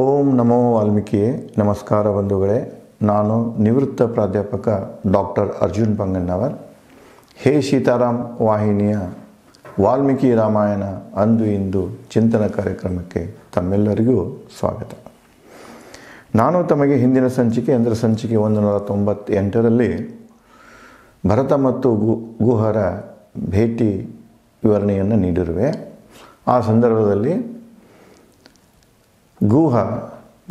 ಓಂ ನಮೋ ವಾಲ್ಮೀಕಿಯೇ ನಮಸ್ಕಾರ ಬಂಧುಗಳೇ ನಾನು ನಿವೃತ್ತ ಪ್ರಾಧ್ಯಾಪಕ ಡಾಕ್ಟರ್ ಅರ್ಜುನ್ ಪಂಗಣ್ಣವರ್ ಹೇ ಸೀತಾರಾಮ್ ವಾಹಿನಿಯ ವಾಲ್ಮೀಕಿ ರಾಮಾಯಣ ಅಂದು ಇಂದು ಚಿಂತನ ಕಾರ್ಯಕ್ರಮಕ್ಕೆ ತಮ್ಮೆಲ್ಲರಿಗೂ ಸ್ವಾಗತ ನಾನು ತಮಗೆ ಹಿಂದಿನ ಸಂಚಿಕೆ ಅಂದರೆ ಸಂಚಿಕೆ ಒಂದು ನೂರ ತೊಂಬತ್ತೆಂಟರಲ್ಲಿ ಭರತ ಮತ್ತು ಗು ಗುಹರ ಭೇಟಿ ವಿವರಣೆಯನ್ನು ನೀಡಿರುವೆ ಆ ಸಂದರ್ಭದಲ್ಲಿ ಗೂಹ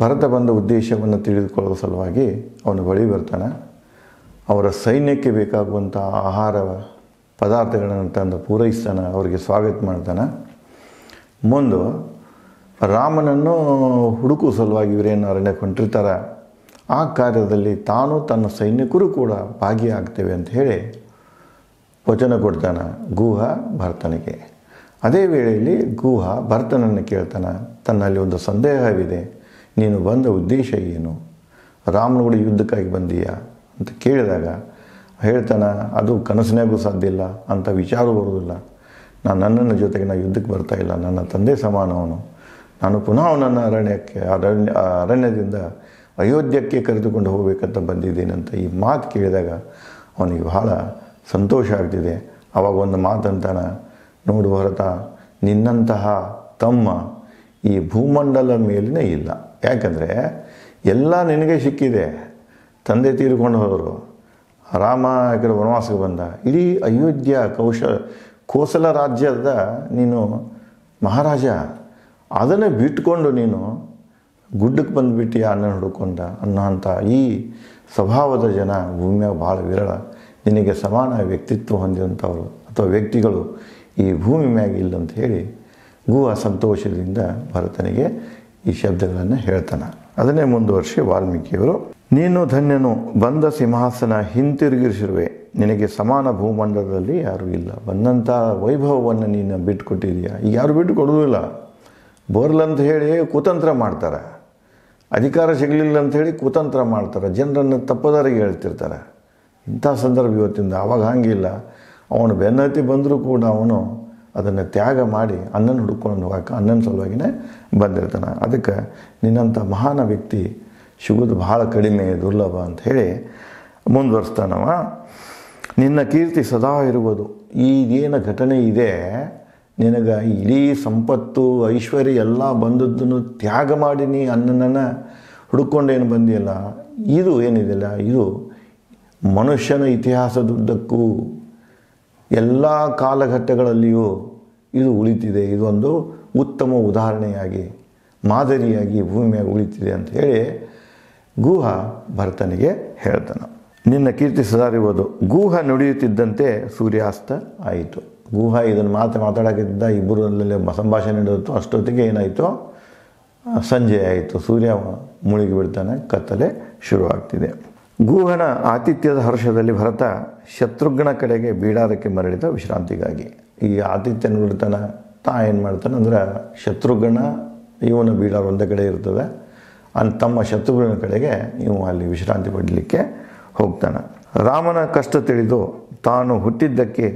ಭರತ ಬಂದ ಉದ್ದೇಶವನ್ನು ತಿಳಿದುಕೊಳ್ಳುವ ಸಲುವಾಗಿ ಅವನು ಬಳಿ ಬರ್ತಾನೆ ಅವರ ಸೈನ್ಯಕ್ಕೆ ಬೇಕಾಗುವಂಥ ಆಹಾರ ಪದಾರ್ಥಗಳನ್ನು ತಂದು ಪೂರೈಸ್ತಾನೆ ಅವರಿಗೆ ಸ್ವಾಗತ ಮಾಡ್ತಾನೆ ಮುಂದು ರಾಮನನ್ನು ಹುಡುಕುವ ಸಲುವಾಗಿ ಇವರೇನು ಅರಣ್ಯ ಕೊಂಡಿರ್ತಾರೆ ಆ ಕಾರ್ಯದಲ್ಲಿ ತಾನು ತನ್ನ ಸೈನಿಕರು ಕೂಡ ಭಾಗಿಯಾಗ್ತೇವೆ ಅಂತ ಹೇಳಿ ವಚನ ಕೊಡ್ತಾನೆ ಗೂಹ ಭರತನಿಗೆ ಅದೇ ವೇಳೆಯಲ್ಲಿ ಗುಹ ಭರತನನ್ನು ಕೇಳ್ತಾನೆ ತನ್ನಲ್ಲಿ ಒಂದು ಸಂದೇಹವಿದೆ ನೀನು ಬಂದ ಉದ್ದೇಶ ಏನು ರಾಮನಗುಡಿ ಯುದ್ಧಕ್ಕಾಗಿ ಬಂದೀಯಾ ಅಂತ ಕೇಳಿದಾಗ ಹೇಳ್ತಾನೆ ಅದು ಕನಸಿನಾಗೂ ಸಾಧ್ಯ ಇಲ್ಲ ಅಂತ ವಿಚಾರ ಬರುವುದಿಲ್ಲ ನಾನು ನನ್ನನ್ನು ಜೊತೆಗೆ ನಾನು ಯುದ್ಧಕ್ಕೆ ಬರ್ತಾ ಇಲ್ಲ ನನ್ನ ತಂದೆ ಸಮಾನವನು ನಾನು ಪುನಃ ನನ್ನ ಅರಣ್ಯಕ್ಕೆ ಅರಣ್ಯ ಅರಣ್ಯದಿಂದ ಅಯೋಧ್ಯಕ್ಕೆ ಕರೆದುಕೊಂಡು ಹೋಗಬೇಕಂತ ಬಂದಿದ್ದೇನೆ ಅಂತ ಈ ಮಾತು ಕೇಳಿದಾಗ ಅವನಿಗೆ ಬಹಳ ಸಂತೋಷ ಆಗ್ತಿದೆ ಆವಾಗ ಒಂದು ಮಾತಂತಾನೆ ನೋಡು ಹೊರತ ನಿನ್ನಂತಹ ತಮ್ಮ ಈ ಭೂಮಂಡಲ ಮೇಲಿನೇ ಇಲ್ಲ ಯಾಕಂದರೆ ಎಲ್ಲ ನಿನಗೆ ಸಿಕ್ಕಿದೆ ತಂದೆ ತೀರ್ಕೊಂಡು ಹೋದರು ರಾಮ ವನವಾಸಕ್ಕೆ ಬಂದ ಇಡೀ ಅಯೋಧ್ಯ ಕೌಶ ಕೋಸಲ ರಾಜ್ಯದ ನೀನು ಮಹಾರಾಜ ಅದನ್ನು ಬಿಟ್ಕೊಂಡು ನೀನು ಗುಡ್ಡಕ್ಕೆ ಬಂದುಬಿಟ್ಟು ಅನ್ನ ಹುಡುಕೊಂಡ ಅನ್ನೋ ಅಂಥ ಈ ಸ್ವಭಾವದ ಜನ ಭೂಮಿಯಾಗ ಭಾಳ ವಿರಳ ನಿನಗೆ ಸಮಾನ ವ್ಯಕ್ತಿತ್ವ ಹೊಂದಿದಂಥವರು ಅಥವಾ ವ್ಯಕ್ತಿಗಳು ಈ ಭೂಮಿ ಇಲ್ಲ ಅಂತ ಹೇಳಿ ಗುಹ ಸಂತೋಷದಿಂದ ಭರತನಿಗೆ ಈ ಶಬ್ದಗಳನ್ನು ಹೇಳ್ತಾನೆ ಅದನ್ನೇ ಮುಂದುವರಿಸಿ ವಾಲ್ಮೀಕಿಯವರು ನೀನು ಧನ್ಯನು ಬಂದ ಸಿಂಹಾಸನ ಹಿಂತಿರುಗಿರಿಸಿರುವೆ ನಿನಗೆ ಸಮಾನ ಭೂಮಂಡಲದಲ್ಲಿ ಯಾರೂ ಇಲ್ಲ ಬಂದಂಥ ವೈಭವವನ್ನು ನೀನು ಬಿಟ್ಟುಕೊಟ್ಟಿದೀಯಾ ಈಗ ಯಾರು ಬಿಟ್ಟು ಕೊಡೋದಿಲ್ಲ ಬರ್ಲಂತ ಹೇಳಿ ಕುತಂತ್ರ ಮಾಡ್ತಾರೆ ಅಧಿಕಾರ ಸಿಗಲಿಲ್ಲ ಅಂತ ಹೇಳಿ ಕುತಂತ್ರ ಮಾಡ್ತಾರೆ ಜನರನ್ನು ತಪ್ಪದಾರಿಗೆ ಹೇಳ್ತಿರ್ತಾರೆ ಇಂಥ ಸಂದರ್ಭ ಇವತ್ತಿಂದ ಆವಾಗ ಹಾಗಿಲ್ಲ ಅವನು ಬೆನ್ನತಿ ಬಂದರೂ ಕೂಡ ಅವನು ಅದನ್ನು ತ್ಯಾಗ ಮಾಡಿ ಅನ್ನನ ಹುಡುಕೊಂಡು ಹೋಗಕ್ಕೆ ಅನ್ನನ ಸಲುವಾಗಿನೇ ಬಂದಿರ್ತಾನೆ ಅದಕ್ಕೆ ನಿನ್ನಂಥ ಮಹಾನ ವ್ಯಕ್ತಿ ಸಿಗೋದು ಭಾಳ ಕಡಿಮೆ ದುರ್ಲಭ ಅಂತ ಹೇಳಿ ಮುಂದುವರಿಸ್ತಾನವ ನಿನ್ನ ಕೀರ್ತಿ ಸದಾ ಇರುವುದು ಈಗೇನು ಘಟನೆ ಇದೆ ನಿನಗೆ ಇಡೀ ಸಂಪತ್ತು ಐಶ್ವರ್ಯ ಎಲ್ಲ ಬಂದದ್ದನ್ನು ತ್ಯಾಗ ಮಾಡಿ ನೀ ಅನ್ನನನ್ನು ಹುಡುಕೊಂಡೇನು ಬಂದಿಲ್ಲ ಇದು ಏನಿದೆಯಲ್ಲ ಇದು ಮನುಷ್ಯನ ಇತಿಹಾಸದುದ್ದಕ್ಕೂ ಎಲ್ಲ ಕಾಲಘಟ್ಟಗಳಲ್ಲಿಯೂ ಇದು ಉಳಿತಿದೆ ಇದೊಂದು ಉತ್ತಮ ಉದಾಹರಣೆಯಾಗಿ ಮಾದರಿಯಾಗಿ ಭೂಮಿಯಾಗಿ ಉಳಿತಿದೆ ಅಂತ ಹೇಳಿ ಗುಹ ಭರತನಿಗೆ ಹೇಳ್ತಾನೆ ನಿನ್ನ ಕೀರ್ತಿ ಸುಧಾರಿಬೋದು ಗುಹ ನುಡಿಯುತ್ತಿದ್ದಂತೆ ಸೂರ್ಯಾಸ್ತ ಆಯಿತು ಗುಹ ಇದನ್ನು ಮಾತು ಮಾತಾಡೋಕ್ಕಿದ್ದ ಇಬ್ಬರಲ್ಲೇ ಸಂಭಾಷಣೆ ನಡೆಯಿತು ಅಷ್ಟೊತ್ತಿಗೆ ಏನಾಯಿತು ಸಂಜೆ ಆಯಿತು ಸೂರ್ಯ ಮುಳುಗಿ ಬಿಡ್ತಾನೆ ಕತ್ತಲೆ ಶುರುವಾಗ್ತಿದೆ ಗೂಹನ ಆತಿಥ್ಯದ ಹರ್ಷದಲ್ಲಿ ಭರತ ಶತ್ರುಘ್ನ ಕಡೆಗೆ ಬೀಡಾರಕ್ಕೆ ಮರಳಿದ ವಿಶ್ರಾಂತಿಗಾಗಿ ಈ ಆತಿಥ್ಯ ನೋಡ್ತಾನೆ ತಾ ಏನು ಮಾಡ್ತಾನೆ ಅಂದ್ರೆ ಶತ್ರುಘ್ನ ಇವನ ಬೀಡಾರ ಒಂದೇ ಕಡೆ ಇರ್ತದೆ ಅಂದ್ ತಮ್ಮ ಶತ್ರುಘ್ನ ಕಡೆಗೆ ನೀವು ಅಲ್ಲಿ ವಿಶ್ರಾಂತಿ ಪಡಲಿಕ್ಕೆ ಹೋಗ್ತಾನೆ ರಾಮನ ಕಷ್ಟ ತಿಳಿದು ತಾನು ಹುಟ್ಟಿದ್ದಕ್ಕೆ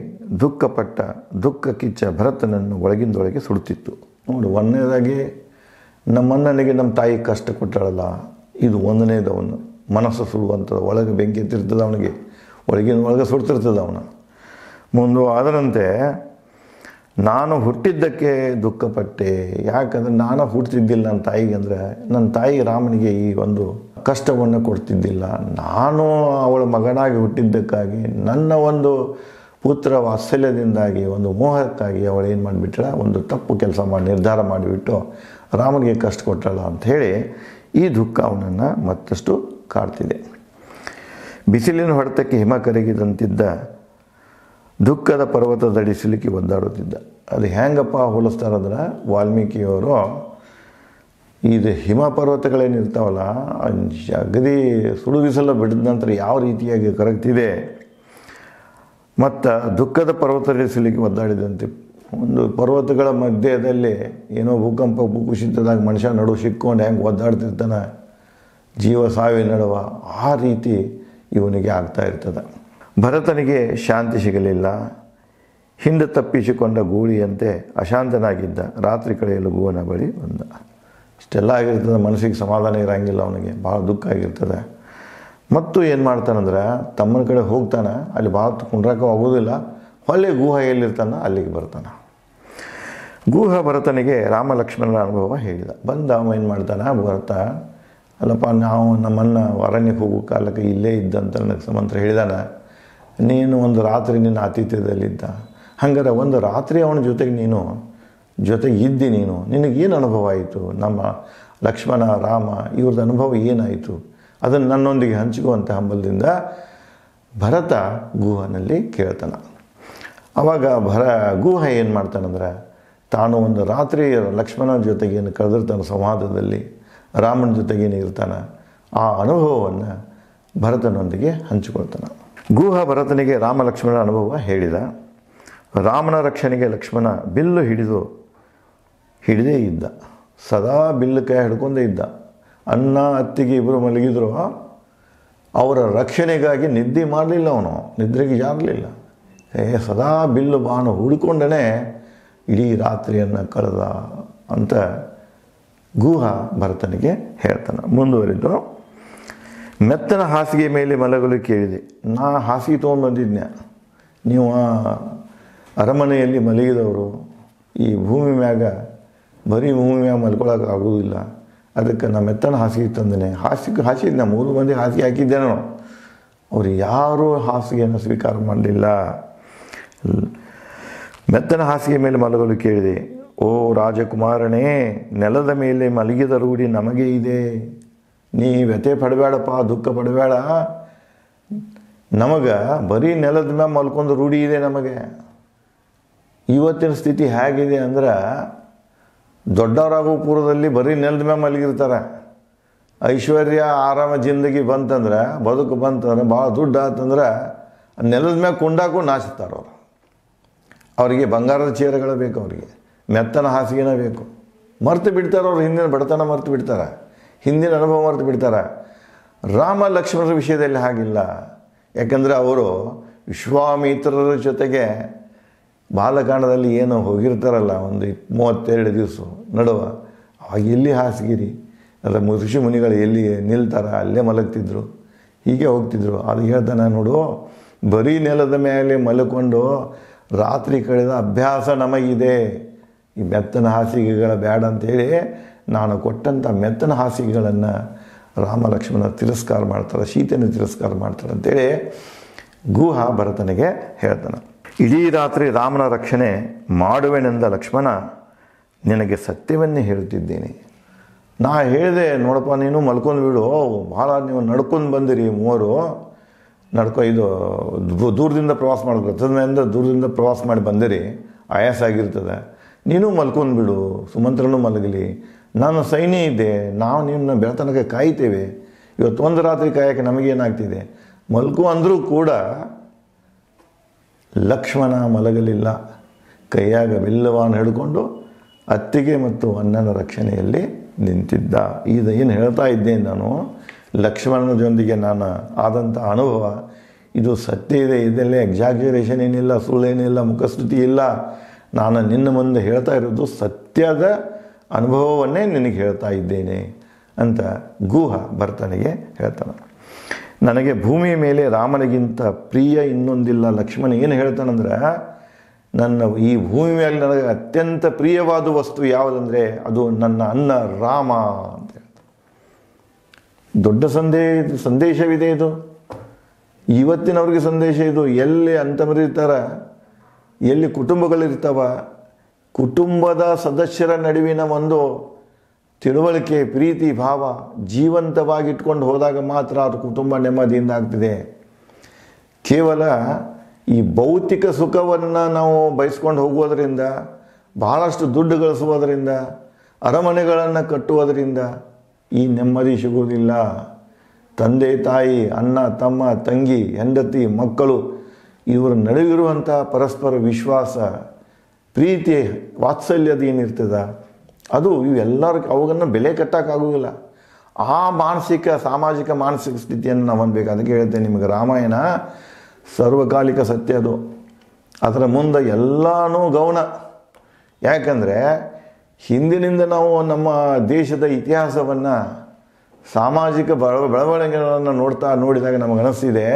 ದುಃಖಪಟ್ಟ ದುಃಖ ಕಿಚ್ಚ ಭರತನನ್ನು ಒಳಗಿಂದೊಳಗೆ ಸುಡುತ್ತಿತ್ತು ನೋಡು ಒಂದನೇದಾಗಿ ನಮ್ಮಣ್ಣನಿಗೆ ನಮ್ಮ ತಾಯಿ ಕಷ್ಟ ಕೊಟ್ಟಾಳಲ್ಲ ಇದು ಒಂದನೇದವನು ಮನಸ್ಸು ಸುಡುವಂಥದ್ದು ಒಳಗೆ ಬೆಂಕಿ ಎತ್ತಿರ್ತದೆ ಅವನಿಗೆ ಒಳಗಿನ ಒಳಗೆ ಸುಡ್ತಿರ್ತದೆ ಅವನು ಮುಂದು ಅದರಂತೆ ನಾನು ಹುಟ್ಟಿದ್ದಕ್ಕೆ ದುಃಖಪಟ್ಟೆ ಯಾಕಂದರೆ ನಾನು ಹುಟ್ಟಿದ್ದಿಲ್ಲ ನನ್ನ ತಾಯಿಗೆ ಅಂದರೆ ನನ್ನ ತಾಯಿ ರಾಮನಿಗೆ ಈ ಒಂದು ಕಷ್ಟವನ್ನು ಕೊಡ್ತಿದ್ದಿಲ್ಲ ನಾನು ಅವಳ ಮಗನಾಗಿ ಹುಟ್ಟಿದ್ದಕ್ಕಾಗಿ ನನ್ನ ಒಂದು ಪುತ್ರ ವಾತ್ಸಲ್ಯದಿಂದಾಗಿ ಒಂದು ಮೋಹಕ್ಕಾಗಿ ಅವಳು ಏನು ಮಾಡಿಬಿಟ್ರೆ ಒಂದು ತಪ್ಪು ಕೆಲಸ ಮಾಡಿ ನಿರ್ಧಾರ ಮಾಡಿಬಿಟ್ಟು ರಾಮನಿಗೆ ಕಷ್ಟ ಕೊಟ್ಟಳ ಅಂಥೇಳಿ ಈ ದುಃಖ ಅವನನ್ನು ಮತ್ತಷ್ಟು ಕಾಡ್ತಿದೆ ಬಿಸಿಲಿನ ಹೊಡೆತಕ್ಕೆ ಹಿಮ ಕರಗಿದಂತಿದ್ದ ದುಃಖದ ಪರ್ವತದಡಿ ಸಿಲುಕಿ ಒದ್ದಾಡುತ್ತಿದ್ದ ಅದು ಹೆಂಗಪ್ಪ ಹೋಲಿಸ್ತಾರಂದ್ರೆ ವಾಲ್ಮೀಕಿಯವರು ಇದು ಹಿಮ ಪರ್ವತಗಳೇನಿರ್ತಾವಲ್ಲ ಅಗದಿ ಸುಡು ಬಿಡಿದ ನಂತರ ಯಾವ ರೀತಿಯಾಗಿ ಕರಗ್ತಿದೆ ಮತ್ತು ದುಃಖದ ಪರ್ವತದಡಿ ಸಿಲುಕಿ ಒದ್ದಾಡಿದಂತೆ ಒಂದು ಪರ್ವತಗಳ ಮಧ್ಯದಲ್ಲಿ ಏನೋ ಭೂಕಂಪ ಭೂಕುಸಿತದಾಗ ಮನುಷ್ಯ ನಡು ಸಿಕ್ಕೊಂಡು ಹೆಂಗೆ ಒದ್ದಾಡ್ತಿರ್ತಾನೆ ಜೀವ ಸಾವಿ ನಡುವ ಆ ರೀತಿ ಇವನಿಗೆ ಆಗ್ತಾ ಇರ್ತದೆ ಭರತನಿಗೆ ಶಾಂತಿ ಸಿಗಲಿಲ್ಲ ಹಿಂದೆ ತಪ್ಪಿಸಿಕೊಂಡ ಗೂಳಿಯಂತೆ ಅಶಾಂತನಾಗಿದ್ದ ರಾತ್ರಿ ಕಡೆಯಲು ಗೋವನ ಬಳಿ ಬಂದ ಇಷ್ಟೆಲ್ಲ ಆಗಿರ್ತದೆ ಮನಸ್ಸಿಗೆ ಸಮಾಧಾನ ಇರೋಂಗಿಲ್ಲ ಅವನಿಗೆ ಭಾಳ ದುಃಖ ಆಗಿರ್ತದೆ ಮತ್ತು ಏನು ಮಾಡ್ತಾನಂದ್ರೆ ತಮ್ಮನ ಕಡೆ ಹೋಗ್ತಾನೆ ಅಲ್ಲಿ ಭಾಳ ಕುಂಡ್ರಾಕ ಆಗೋದಿಲ್ಲ ಹೊಲೆ ಗುಹ ಎಲ್ಲಿರ್ತಾನ ಅಲ್ಲಿಗೆ ಬರ್ತಾನೆ ಗುಹ ಭರತನಿಗೆ ರಾಮ ಲಕ್ಷ್ಮಣರ ಅನುಭವ ಹೇಳಿದ ಬಂದ ಅವ ಏನು ಮಾಡ್ತಾನೆ ಭರತ ಅಲ್ಲಪ್ಪ ನಾವು ನಮ್ಮನ್ನು ಅರಣ್ಯಕ್ಕೆ ಹೋಗೋ ಕಾಲಕ್ಕೆ ಇಲ್ಲೇ ಇದ್ದಂತ ನನಗೆ ಸಮಂತ್ರ ಹೇಳಿದಾನ ನೀನು ಒಂದು ರಾತ್ರಿ ನಿನ್ನ ಆತಿಥ್ಯದಲ್ಲಿದ್ದ ಹಂಗಾರೆ ಒಂದು ರಾತ್ರಿ ಅವನ ಜೊತೆಗೆ ನೀನು ಜೊತೆಗೆ ಇದ್ದಿ ನೀನು ನಿನಗೇನು ಅನುಭವ ಆಯಿತು ನಮ್ಮ ಲಕ್ಷ್ಮಣ ರಾಮ ಇವ್ರದ್ದು ಅನುಭವ ಏನಾಯಿತು ಅದನ್ನು ನನ್ನೊಂದಿಗೆ ಹಂಚಿಕುವಂಥ ಹಂಬಲದಿಂದ ಭರತ ಗುಹನಲ್ಲಿ ಕೇಳ್ತಾನೆ ಆವಾಗ ಭರ ಗುಹ ಏನು ಮಾಡ್ತಾನಂದ್ರೆ ತಾನು ಒಂದು ರಾತ್ರಿ ಲಕ್ಷ್ಮಣ ಜೊತೆಗೇನು ಕಳೆದಿರ್ತಾನೆ ಸಂವಾದದಲ್ಲಿ ರಾಮನ ಜೊತೆಗೇನು ಇರ್ತಾನೆ ಆ ಅನುಭವವನ್ನು ಭರತನೊಂದಿಗೆ ಹಂಚಿಕೊಳ್ತಾನೆ ಗೂಹ ಭರತನಿಗೆ ರಾಮ ಲಕ್ಷ್ಮಣರ ಅನುಭವ ಹೇಳಿದ ರಾಮನ ರಕ್ಷಣೆಗೆ ಲಕ್ಷ್ಮಣ ಬಿಲ್ಲು ಹಿಡಿದು ಹಿಡಿದೇ ಇದ್ದ ಸದಾ ಬಿಲ್ಲು ಕೈ ಹಿಡ್ಕೊಂಡೇ ಇದ್ದ ಅನ್ನ ಅತ್ತಿಗೆ ಇಬ್ಬರು ಮಲಗಿದ್ರು ಅವರ ರಕ್ಷಣೆಗಾಗಿ ನಿದ್ದೆ ಮಾಡಲಿಲ್ಲ ಅವನು ನಿದ್ರೆಗೆ ಜಾರಲಿಲ್ಲ ಏ ಸದಾ ಬಿಲ್ಲು ಬಾಣ ಹುಡ್ಕೊಂಡೇ ಇಡೀ ರಾತ್ರಿಯನ್ನು ಕಳೆದ ಅಂತ ಗೂಹ ಭರತನಿಗೆ ಹೇಳ್ತಾನೆ ಮುಂದುವರಿದು ಮೆತ್ತನ ಹಾಸಿಗೆ ಮೇಲೆ ಮಲಗಲು ಕೇಳಿದೆ ನಾ ಹಾಸಿಗೆ ತೊಗೊಂಡು ಬಂದಿದ್ದೆ ನೀವು ಅರಮನೆಯಲ್ಲಿ ಮಲಗಿದವರು ಈ ಭೂಮಿ ಮ್ಯಾಗ ಬರೀ ಭೂಮಿ ಮ್ಯಾಗ ಮಲ್ಕೊಳಕ್ಕೆ ಆಗೋದಿಲ್ಲ ಅದಕ್ಕೆ ನಾ ಮೆತ್ತನ ಹಾಸಿಗೆ ತಂದನೆ ಹಾಸಿಗೆ ನಾ ಮೂರು ಮಂದಿ ಹಾಸಿಗೆ ಹಾಕಿದ್ದೇನೆ ನಾವು ಅವರು ಯಾರೂ ಹಾಸಿಗೆಯನ್ನು ಸ್ವೀಕಾರ ಮಾಡಲಿಲ್ಲ ಮೆತ್ತನ ಹಾಸಿಗೆ ಮೇಲೆ ಮಲಗಲು ಕೇಳಿದೆ ಓ ರಾಜಕುಮಾರನೇ ನೆಲದ ಮೇಲೆ ಮಲಗಿದ ರೂಢಿ ನಮಗೆ ಇದೆ ನೀ ವ್ಯಥೆ ಪಡಬೇಡಪ್ಪ ದುಃಖ ಪಡಬೇಡ ನಮಗೆ ಬರೀ ನೆಲದ ಮೇಲೆ ಮಲ್ಕೊಂಡು ರೂಢಿ ಇದೆ ನಮಗೆ ಇವತ್ತಿನ ಸ್ಥಿತಿ ಹೇಗಿದೆ ಅಂದ್ರೆ ದೊಡ್ಡವರಾಗೋ ಪೂರ್ವದಲ್ಲಿ ಬರೀ ನೆಲದ ಮ್ಯಾಲ ಮಲಗಿರ್ತಾರೆ ಐಶ್ವರ್ಯ ಆರಾಮ ಜಿಂದಗಿ ಬಂತಂದ್ರೆ ಬದುಕು ಬಂತಂದ್ರೆ ಭಾಳ ದುಡ್ಡು ಆತಂದ್ರೆ ನೆಲದ ಮೇಲೆ ಕುಂಡಾಕು ನಾಚುತ್ತಾರೆ ಅವರಿಗೆ ಬಂಗಾರದ ಚೇರಗಳು ಬೇಕು ಅವರಿಗೆ ಮೆತ್ತನ ಹಾಸಿಗೆನ ಬೇಕು ಮರೆತು ಬಿಡ್ತಾರೆ ಅವ್ರು ಹಿಂದಿನ ಬಡತನ ಮರೆತು ಬಿಡ್ತಾರೆ ಹಿಂದಿನ ಅನುಭವ ಮರೆತು ಬಿಡ್ತಾರೆ ರಾಮ ಲಕ್ಷ್ಮಣರ ವಿಷಯದಲ್ಲಿ ಹಾಗಿಲ್ಲ ಯಾಕಂದರೆ ಅವರು ವಿಶ್ವಾಮಿತ್ರರ ಜೊತೆಗೆ ಬಾಲಕಾಂಡದಲ್ಲಿ ಏನೋ ಹೋಗಿರ್ತಾರಲ್ಲ ಒಂದು ಮೂವತ್ತೆರಡು ದಿವಸ ನಡುವ ಅವಾಗ ಎಲ್ಲಿ ಹಾಸಿಗಿರಿ ಅದರ ಋಷಿ ಮುನಿಗಳು ಎಲ್ಲಿ ನಿಲ್ತಾರ ಅಲ್ಲೇ ಮಲಗ್ತಿದ್ರು ಹೀಗೆ ಹೋಗ್ತಿದ್ರು ಅದು ಹೇಳ್ತಾನೆ ನೋಡು ಬರೀ ನೆಲದ ಮೇಲೆ ಮಲಕೊಂಡು ರಾತ್ರಿ ಕಳೆದ ಅಭ್ಯಾಸ ನಮಗಿದೆ ಈ ಮೆತ್ತನ ಹಾಸಿಗೆಗಳ ಬ್ಯಾಡ ಅಂತೇಳಿ ನಾನು ಕೊಟ್ಟಂಥ ಮೆತ್ತನ ಹಾಸಿಗೆಗಳನ್ನು ರಾಮ ಲಕ್ಷ್ಮಣ ತಿರಸ್ಕಾರ ಮಾಡ್ತಾರೆ ಸೀತೆಯನ್ನು ತಿರಸ್ಕಾರ ಮಾಡ್ತಾರೆ ಅಂತೇಳಿ ಗುಹ ಭರತನಿಗೆ ಹೇಳ್ತಾನೆ ಇಡೀ ರಾತ್ರಿ ರಾಮನ ರಕ್ಷಣೆ ಮಾಡುವೆನೆಂದ ಲಕ್ಷ್ಮಣ ನಿನಗೆ ಸತ್ಯವನ್ನೇ ಹೇಳುತ್ತಿದ್ದೀನಿ ನಾ ಹೇಳಿದೆ ನೋಡಪ್ಪ ನೀನು ಮಲ್ಕೊಂಡು ಬಿಡು ಭಾಳ ನೀವು ನಡ್ಕೊಂಡು ಬಂದಿರಿ ಮೂವರು ನಡ್ಕೊ ಇದು ದೂರದಿಂದ ಪ್ರವಾಸ ಮಾಡಬೇಕು ದೂರದಿಂದ ಪ್ರವಾಸ ಮಾಡಿ ಬಂದಿರಿ ಆಯಾಸ ಆಗಿರ್ತದೆ ನೀನು ಮಲ್ಕೊಂಡ್ಬಿಡು ಸುಮಂತ್ರನೂ ಮಲಗಲಿ ನಾನು ಸೈನ್ಯ ಇದ್ದೆ ನಾವು ನಿನ್ನ ಬೆಳತನಕ್ಕೆ ಕಾಯ್ತೇವೆ ಇವತ್ತು ಒಂದು ರಾತ್ರಿ ಕಾಯೋಕ್ಕೆ ನಮಗೇನಾಗ್ತಿದೆ ಮಲ್ಕು ಅಂದರೂ ಕೂಡ ಲಕ್ಷ್ಮಣ ಮಲಗಲಿಲ್ಲ ಕೈಯಾಗ ಬಿಲ್ಲವನ್ನು ಹಿಡ್ಕೊಂಡು ಅತ್ತಿಗೆ ಮತ್ತು ಅಣ್ಣನ ರಕ್ಷಣೆಯಲ್ಲಿ ನಿಂತಿದ್ದ ಈಗ ಏನು ಹೇಳ್ತಾ ಇದ್ದೇನೆ ನಾನು ಲಕ್ಷ್ಮಣನ ಜೊತೆಗೆ ನಾನು ಆದಂಥ ಅನುಭವ ಇದು ಸತ್ಯ ಇದೆ ಇದರಲ್ಲಿ ಎಕ್ಸಾಗ್ಯುರೇಷನ್ ಏನಿಲ್ಲ ಸುಳ್ಳೇನಿಲ್ಲ ಮುಖಸ್ತುತಿ ಇಲ್ಲ ನಾನು ನಿನ್ನ ಮುಂದೆ ಹೇಳ್ತಾ ಇರೋದು ಸತ್ಯದ ಅನುಭವವನ್ನೇ ನಿನಗೆ ಹೇಳ್ತಾ ಇದ್ದೇನೆ ಅಂತ ಗುಹ ಭರ್ತನಿಗೆ ಹೇಳ್ತಾನೆ ನನಗೆ ಭೂಮಿಯ ಮೇಲೆ ರಾಮನಿಗಿಂತ ಪ್ರಿಯ ಇನ್ನೊಂದಿಲ್ಲ ಲಕ್ಷ್ಮಣ ಏನು ಹೇಳ್ತಾನಂದ್ರೆ ನನ್ನ ಈ ಭೂಮಿ ಮೇಲೆ ನನಗೆ ಅತ್ಯಂತ ಪ್ರಿಯವಾದ ವಸ್ತು ಯಾವುದಂದರೆ ಅದು ನನ್ನ ಅನ್ನ ರಾಮ ಅಂತ ಹೇಳ್ತಾನೆ ದೊಡ್ಡ ಸಂದೇ ಸಂದೇಶವಿದೆ ಇದು ಇವತ್ತಿನವ್ರಿಗೆ ಸಂದೇಶ ಇದು ಎಲ್ಲಿ ಅಂತ ಮರೀತಾರ ಎಲ್ಲಿ ಕುಟುಂಬಗಳಿರ್ತಾವ ಕುಟುಂಬದ ಸದಸ್ಯರ ನಡುವಿನ ಒಂದು ತಿಳುವಳಿಕೆ ಪ್ರೀತಿ ಭಾವ ಜೀವಂತವಾಗಿಟ್ಕೊಂಡು ಹೋದಾಗ ಮಾತ್ರ ಅದು ಕುಟುಂಬ ನೆಮ್ಮದಿಯಿಂದ ಆಗ್ತಿದೆ ಕೇವಲ ಈ ಭೌತಿಕ ಸುಖವನ್ನು ನಾವು ಬಯಸ್ಕೊಂಡು ಹೋಗೋದರಿಂದ ಬಹಳಷ್ಟು ದುಡ್ಡು ಗಳಿಸುವುದರಿಂದ ಅರಮನೆಗಳನ್ನು ಕಟ್ಟುವುದರಿಂದ ಈ ನೆಮ್ಮದಿ ಸಿಗುವುದಿಲ್ಲ ತಂದೆ ತಾಯಿ ಅಣ್ಣ ತಮ್ಮ ತಂಗಿ ಹೆಂಡತಿ ಮಕ್ಕಳು ಇವರ ನಡುವಿರುವಂಥ ಪರಸ್ಪರ ವಿಶ್ವಾಸ ಪ್ರೀತಿ ವಾತ್ಸಲ್ಯದ ಏನಿರ್ತದ ಅದು ಇವೆಲ್ಲರ ಅವುಗಳನ್ನು ಬೆಲೆ ಕಟ್ಟೋಕ್ಕಾಗೋದಿಲ್ಲ ಆ ಮಾನಸಿಕ ಸಾಮಾಜಿಕ ಮಾನಸಿಕ ಸ್ಥಿತಿಯನ್ನು ನಾವು ಅನ್ಬೇಕು ಅದಕ್ಕೆ ಹೇಳ್ತೇನೆ ನಿಮಗೆ ರಾಮಾಯಣ ಸರ್ವಕಾಲಿಕ ಸತ್ಯ ಅದು ಅದರ ಮುಂದೆ ಎಲ್ಲನೂ ಗೌನ ಯಾಕಂದರೆ ಹಿಂದಿನಿಂದ ನಾವು ನಮ್ಮ ದೇಶದ ಇತಿಹಾಸವನ್ನು ಸಾಮಾಜಿಕ ಬಳ ಬೆಳವಣಿಗೆಗಳನ್ನು ನೋಡ್ತಾ ನೋಡಿದಾಗ ಅನಿಸ್ತಿದೆ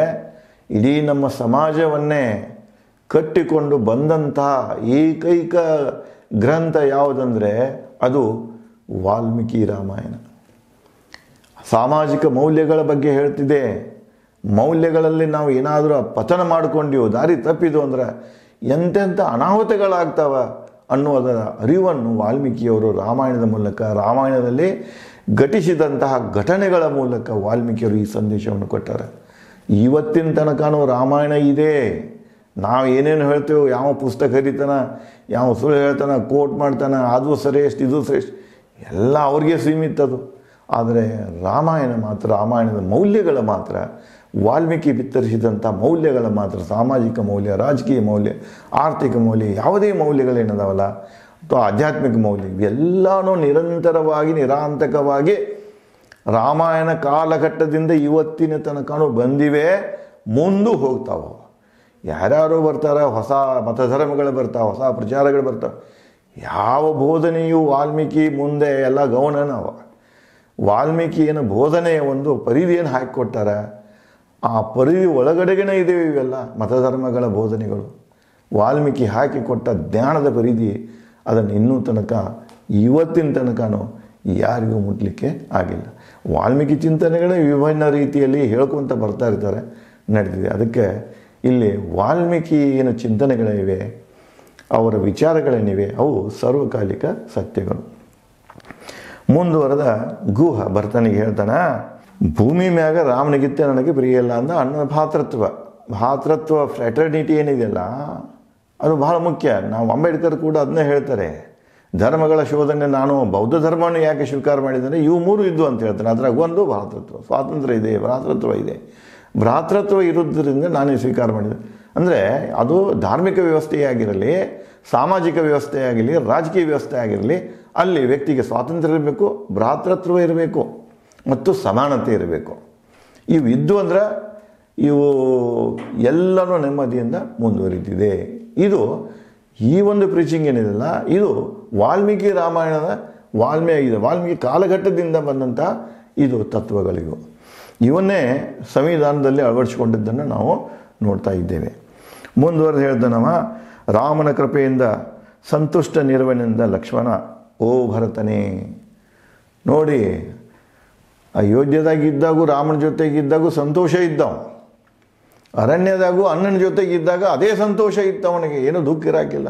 ಇಡೀ ನಮ್ಮ ಸಮಾಜವನ್ನೇ ಕಟ್ಟಿಕೊಂಡು ಬಂದಂತಹ ಏಕೈಕ ಗ್ರಂಥ ಯಾವುದಂದರೆ ಅದು ವಾಲ್ಮೀಕಿ ರಾಮಾಯಣ ಸಾಮಾಜಿಕ ಮೌಲ್ಯಗಳ ಬಗ್ಗೆ ಹೇಳ್ತಿದೆ ಮೌಲ್ಯಗಳಲ್ಲಿ ನಾವು ಏನಾದರೂ ಪತನ ಮಾಡಿಕೊಂಡಿವು ದಾರಿ ತಪ್ಪಿದು ಅಂದರೆ ಎಂತೆಂಥ ಅನಾಹುತಗಳಾಗ್ತವೆ ಅನ್ನುವುದರ ಅರಿವನ್ನು ವಾಲ್ಮೀಕಿಯವರು ರಾಮಾಯಣದ ಮೂಲಕ ರಾಮಾಯಣದಲ್ಲಿ ಘಟಿಸಿದಂತಹ ಘಟನೆಗಳ ಮೂಲಕ ವಾಲ್ಮೀಕಿಯವರು ಈ ಸಂದೇಶವನ್ನು ಕೊಟ್ಟಾರೆ ಇವತ್ತಿನ ತನಕನೂ ರಾಮಾಯಣ ಇದೆ ನಾವು ಏನೇನು ಹೇಳ್ತೇವೆ ಯಾವ ಪುಸ್ತಕ ಹರಿತಾನ ಯಾವ ಸುಳ್ಳು ಹೇಳ್ತಾನೆ ಕೋಟ್ ಮಾಡ್ತಾನೆ ಅದು ಶ್ರೇಷ್ಠ ಇದು ಶ್ರೇಷ್ಠ ಎಲ್ಲ ಅವ್ರಿಗೆ ಸೀಮಿತ ಅದು ಆದರೆ ರಾಮಾಯಣ ಮಾತ್ರ ರಾಮಾಯಣದ ಮೌಲ್ಯಗಳ ಮಾತ್ರ ವಾಲ್ಮೀಕಿ ಬಿತ್ತರಿಸಿದಂಥ ಮೌಲ್ಯಗಳ ಮಾತ್ರ ಸಾಮಾಜಿಕ ಮೌಲ್ಯ ರಾಜಕೀಯ ಮೌಲ್ಯ ಆರ್ಥಿಕ ಮೌಲ್ಯ ಯಾವುದೇ ಮೌಲ್ಯಗಳೇನದವಲ್ಲ ಅಥವಾ ಆಧ್ಯಾತ್ಮಿಕ ಮೌಲ್ಯ ಇವೆಲ್ಲನೂ ನಿರಂತರವಾಗಿ ನಿರಾಂತಕವಾಗಿ ರಾಮಾಯಣ ಕಾಲಘಟ್ಟದಿಂದ ಇವತ್ತಿನ ತನಕ ಬಂದಿವೆ ಮುಂದೂ ಹೋಗ್ತಾವೆ ಯಾರ್ಯಾರು ಬರ್ತಾರೆ ಹೊಸ ಮತಧರ್ಮಗಳು ಬರ್ತಾವೆ ಹೊಸ ಪ್ರಚಾರಗಳು ಬರ್ತಾವೆ ಯಾವ ಬೋಧನೆಯು ವಾಲ್ಮೀಕಿ ಮುಂದೆ ಎಲ್ಲ ಗೌನನವ ವಾಲ್ಮೀಕಿ ಬೋಧನೆಯ ಒಂದು ಪರಿಧಿಯನ್ನು ಹಾಕಿಕೊಟ್ಟಾರೆ ಆ ಪರಿಧಿ ಒಳಗಡೆಗೇನೆ ಇದ್ದೇವೆ ಇವೆಲ್ಲ ಮತಧರ್ಮಗಳ ಬೋಧನೆಗಳು ವಾಲ್ಮೀಕಿ ಹಾಕಿಕೊಟ್ಟ ಜ್ಞಾನದ ಪರಿಧಿ ಅದನ್ನು ಇನ್ನೂ ತನಕ ಇವತ್ತಿನ ತನಕನೂ ಯಾರಿಗೂ ಮುಟ್ಲಿಕ್ಕೆ ಆಗಿಲ್ಲ ವಾಲ್ಮೀಕಿ ಚಿಂತನೆಗಳೇ ವಿಭಿನ್ನ ರೀತಿಯಲ್ಲಿ ಹೇಳ್ಕೊತ ಬರ್ತಾ ಇರ್ತಾರೆ ನಡೆದಿದೆ ಅದಕ್ಕೆ ಇಲ್ಲಿ ವಾಲ್ಮೀಕಿ ಏನು ಚಿಂತನೆಗಳೇನಿವೆ ಅವರ ವಿಚಾರಗಳೇನಿವೆ ಅವು ಸರ್ವಕಾಲಿಕ ಸತ್ಯಗಳು ಮುಂದುವರೆದ ಗುಹ ಭರ್ತನಿಗೆ ಹೇಳ್ತಾನೆ ಭೂಮಿ ಮ್ಯಾಗ ರಾಮನಿಗಿತ್ತೆ ನನಗೆ ಪ್ರಿಯ ಇಲ್ಲ ಅಂದ ಅಣ್ಣ ಭಾತೃತ್ವ ಭಾತೃತ್ವ ಫ್ರೆಟರ್ನಿಟಿ ಏನಿದೆಯಲ್ಲ ಅದು ಬಹಳ ಮುಖ್ಯ ನಾವು ಅಂಬೇಡ್ಕರ್ ಕೂಡ ಅದನ್ನೇ ಹೇಳ್ತಾರೆ ಧರ್ಮಗಳ ಶೋಧನೆ ನಾನು ಬೌದ್ಧ ಧರ್ಮವನ್ನು ಯಾಕೆ ಸ್ವೀಕಾರ ಮಾಡಿದ್ದೇನೆ ಇವು ಮೂರು ಇದ್ದು ಅಂತ ಹೇಳ್ತಾನೆ ಅದ್ರಾಗ ಒಂದು ಭ್ರಾತೃತ್ವ ಸ್ವಾತಂತ್ರ್ಯ ಇದೆ ಭ್ರಾತೃತ್ವ ಇದೆ ಭ್ರಾತೃತ್ವ ಇರುವುದರಿಂದ ನಾನು ಸ್ವೀಕಾರ ಮಾಡಿದೆ ಅಂದರೆ ಅದು ಧಾರ್ಮಿಕ ವ್ಯವಸ್ಥೆಯಾಗಿರಲಿ ಸಾಮಾಜಿಕ ವ್ಯವಸ್ಥೆಯಾಗಿರಲಿ ರಾಜಕೀಯ ವ್ಯವಸ್ಥೆ ಆಗಿರಲಿ ಅಲ್ಲಿ ವ್ಯಕ್ತಿಗೆ ಸ್ವಾತಂತ್ರ್ಯ ಇರಬೇಕು ಭ್ರಾತೃತ್ವ ಇರಬೇಕು ಮತ್ತು ಸಮಾನತೆ ಇರಬೇಕು ಇವು ಇದ್ದು ಅಂದರೆ ಇವು ಎಲ್ಲನೂ ನೆಮ್ಮದಿಯಿಂದ ಮುಂದುವರಿತಿದೆ ಇದು ಈ ಒಂದು ಪ್ರೀಚಿಂಗ್ ಏನಿದೆಯಲ್ಲ ಇದು ವಾಲ್ಮೀಕಿ ರಾಮಾಯಣದ ವಾಲ್ಮೀಯ ಆಗಿದೆ ವಾಲ್ಮೀಕಿ ಕಾಲಘಟ್ಟದಿಂದ ಬಂದಂಥ ಇದು ತತ್ವಗಳಿಗೂ ಇವನ್ನೇ ಸಂವಿಧಾನದಲ್ಲಿ ಅಳವಡಿಸಿಕೊಂಡಿದ್ದನ್ನು ನಾವು ನೋಡ್ತಾ ಇದ್ದೇವೆ ಮುಂದುವರೆದು ಹೇಳಿದ ನಮ್ಮ ರಾಮನ ಕೃಪೆಯಿಂದ ಸಂತುಷ್ಟ ನಿರ್ವಹಣೆಯಿಂದ ಲಕ್ಷ್ಮಣ ಓ ಭರತನೇ ನೋಡಿ ಅಯೋಧ್ಯದಾಗಿದ್ದಾಗೂ ರಾಮನ ಜೊತೆಗಿದ್ದಾಗೂ ಸಂತೋಷ ಇದ್ದವ ಅರಣ್ಯದಾಗೂ ಅಣ್ಣನ ಜೊತೆಗಿದ್ದಾಗ ಅದೇ ಸಂತೋಷ ಇತ್ತು ಅವನಿಗೆ ಏನೂ ದುಃಖ ಇರಾಕಿಲ್ಲ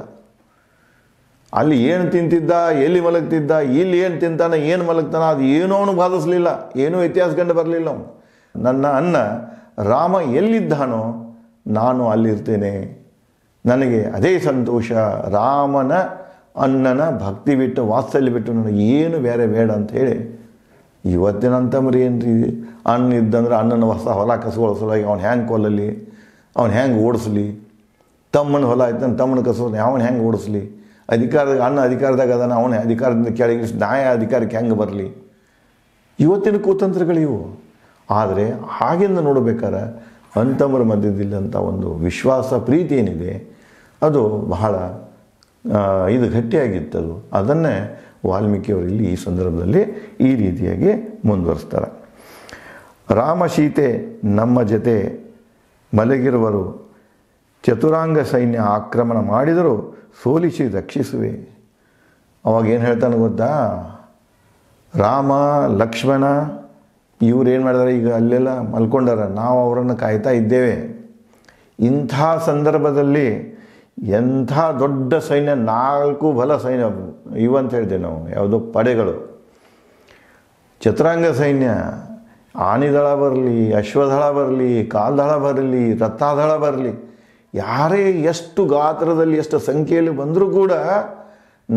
ಅಲ್ಲಿ ಏನು ತಿಂತಿದ್ದ ಎಲ್ಲಿ ಮಲಗ್ತಿದ್ದ ಇಲ್ಲಿ ಏನು ತಿಂತಾನೆ ಏನು ಮಲಗ್ತಾನೆ ಅದು ಏನೂ ಅವನು ಬಾಧಿಸಲಿಲ್ಲ ಏನೂ ಇತಿಹಾಸ ಕಂಡು ಬರಲಿಲ್ಲ ಅವನು ನನ್ನ ಅನ್ನ ರಾಮ ಎಲ್ಲಿದ್ದಾನೋ ನಾನು ಅಲ್ಲಿರ್ತೇನೆ ನನಗೆ ಅದೇ ಸಂತೋಷ ರಾಮನ ಅನ್ನನ ಭಕ್ತಿ ಬಿಟ್ಟು ವಾತ್ಸಲ್ಯ ಬಿಟ್ಟು ನನಗೆ ಏನು ಬೇರೆ ಬೇಡ ಅಂತ ಹೇಳಿ ಇವತ್ತಿನ ಅಂತಂಬ್ರಿ ಏನು ರೀ ಇದ್ದಂದ್ರೆ ಅಣ್ಣನ ಹೊಸ ಹೊಲ ಕಸಗಳ ಸಲುವಾಗಿ ಅವ್ನು ಹ್ಯಾಂಗೆ ಕೊಲ್ಲಲಿ ಅವ್ನು ಹ್ಯಾಂಗೆ ಓಡಿಸ್ಲಿ ತಮ್ಮನ ಹೊಲ ಆಯ್ತು ತಮ್ಮನ ಕಸ ಅವನು ಹೆಂಗೆ ಓಡಿಸ್ಲಿ ಅಧಿಕಾರದ ಅಣ್ಣ ಅಧಿಕಾರದಾಗ ಅದಾನ ಅವನೇ ಅಧಿಕಾರದಿಂದ ಕೆಳಗೆ ನ್ಯಾಯ ಅಧಿಕಾರಕ್ಕೆ ಹೆಂಗೆ ಬರಲಿ ಇವತ್ತಿನ ಕುತಂತ್ರಗಳಿವು ಆದರೆ ಹಾಗೆಂದ ನೋಡಬೇಕಾದ್ರೆ ಅಂತಮರ ಮಧ್ಯದಲ್ಲಂಥ ಒಂದು ವಿಶ್ವಾಸ ಪ್ರೀತಿ ಏನಿದೆ ಅದು ಬಹಳ ಇದು ಗಟ್ಟಿಯಾಗಿತ್ತದು ಅದನ್ನೇ ವಾಲ್ಮೀಕಿಯವರು ಇಲ್ಲಿ ಈ ಸಂದರ್ಭದಲ್ಲಿ ಈ ರೀತಿಯಾಗಿ ಮುಂದುವರಿಸ್ತಾರೆ ರಾಮ ಸೀತೆ ನಮ್ಮ ಜೊತೆ ಮಲಗಿರುವರು ಚತುರಾಂಗ ಸೈನ್ಯ ಆಕ್ರಮಣ ಮಾಡಿದರೂ ಸೋಲಿಸಿ ರಕ್ಷಿಸುವೆ ಏನು ಹೇಳ್ತಾನೆ ಗೊತ್ತಾ ರಾಮ ಲಕ್ಷ್ಮಣ ಇವ್ರೇನು ಮಾಡಿದಾರೆ ಈಗ ಅಲ್ಲೆಲ್ಲ ಮಲ್ಕೊಂಡಾರ ನಾವು ಅವರನ್ನು ಕಾಯ್ತಾ ಇದ್ದೇವೆ ಇಂಥ ಸಂದರ್ಭದಲ್ಲಿ ಎಂಥ ದೊಡ್ಡ ಸೈನ್ಯ ನಾಲ್ಕು ಬಲ ಸೈನ್ಯ ಇವಂತ ಅಂತ ನಾವು ಯಾವುದೋ ಪಡೆಗಳು ಚತುರಾಂಗ ಸೈನ್ಯ ಆನಿದಳ ಬರಲಿ ಅಶ್ವದಳ ಬರಲಿ ಕಾಲ್ದಳ ಬರಲಿ ರಥದಳ ಬರಲಿ ಯಾರೇ ಎಷ್ಟು ಗಾತ್ರದಲ್ಲಿ ಎಷ್ಟು ಸಂಖ್ಯೆಯಲ್ಲಿ ಬಂದರೂ ಕೂಡ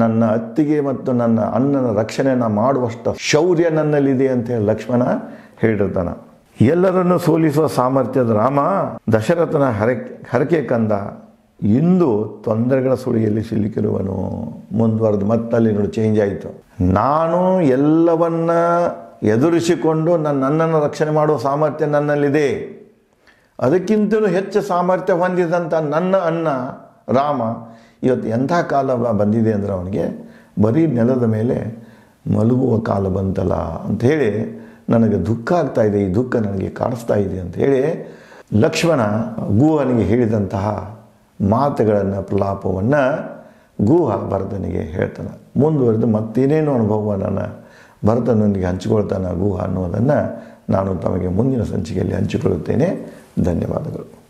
ನನ್ನ ಅತ್ತಿಗೆ ಮತ್ತು ನನ್ನ ಅಣ್ಣನ ರಕ್ಷಣೆಯನ್ನು ಮಾಡುವಷ್ಟು ಶೌರ್ಯ ನನ್ನಲ್ಲಿದೆ ಅಂತ ಹೇಳಿ ಲಕ್ಷ್ಮಣ ಹೇಳಿರ್ತಾನೆ ಎಲ್ಲರನ್ನು ಸೋಲಿಸುವ ಸಾಮರ್ಥ್ಯದ ರಾಮ ದಶರಥನ ಹರಕೆ ಹರಕೆ ಕಂದ ಇಂದು ತೊಂದರೆಗಳ ಸುಳಿಯಲ್ಲಿ ಸಿಲುಕಿರುವನು ಮುಂದುವರೆದು ಮತ್ತಲ್ಲಿ ನೋಡಿ ಚೇಂಜ್ ಆಯಿತು ನಾನು ಎಲ್ಲವನ್ನ ಎದುರಿಸಿಕೊಂಡು ನನ್ನ ನನ್ನನ್ನು ರಕ್ಷಣೆ ಮಾಡುವ ಸಾಮರ್ಥ್ಯ ನನ್ನಲ್ಲಿದೆ ಅದಕ್ಕಿಂತಲೂ ಹೆಚ್ಚು ಸಾಮರ್ಥ್ಯ ಹೊಂದಿದಂಥ ನನ್ನ ಅಣ್ಣ ರಾಮ ಇವತ್ತು ಎಂಥ ಕಾಲ ಬಂದಿದೆ ಅಂದರೆ ಅವನಿಗೆ ಬರೀ ನೆಲದ ಮೇಲೆ ಮಲಗುವ ಕಾಲ ಬಂತಲ್ಲ ಅಂಥೇಳಿ ನನಗೆ ದುಃಖ ಆಗ್ತಾ ಇದೆ ಈ ದುಃಖ ನನಗೆ ಕಾಣಿಸ್ತಾ ಇದೆ ಹೇಳಿ ಲಕ್ಷ್ಮಣ ಗೂಹನಿಗೆ ಹೇಳಿದಂತಹ ಮಾತುಗಳನ್ನು ಪ್ರಲಾಪವನ್ನು ಗೂಹ ಭರತನಿಗೆ ಹೇಳ್ತಾನೆ ಮುಂದುವರೆದು ಮತ್ತೇನೇನು ನನ್ನ ಭರತನೊಂದಿಗೆ ಹಂಚಿಕೊಳ್ತಾನೆ ಗೂಹ ಅನ್ನೋದನ್ನು ನಾನು ತಮಗೆ ಮುಂದಿನ ಸಂಚಿಕೆಯಲ್ಲಿ ಹಂಚಿಕೊಳ್ಳುತ್ತೇನೆ धन्यवाद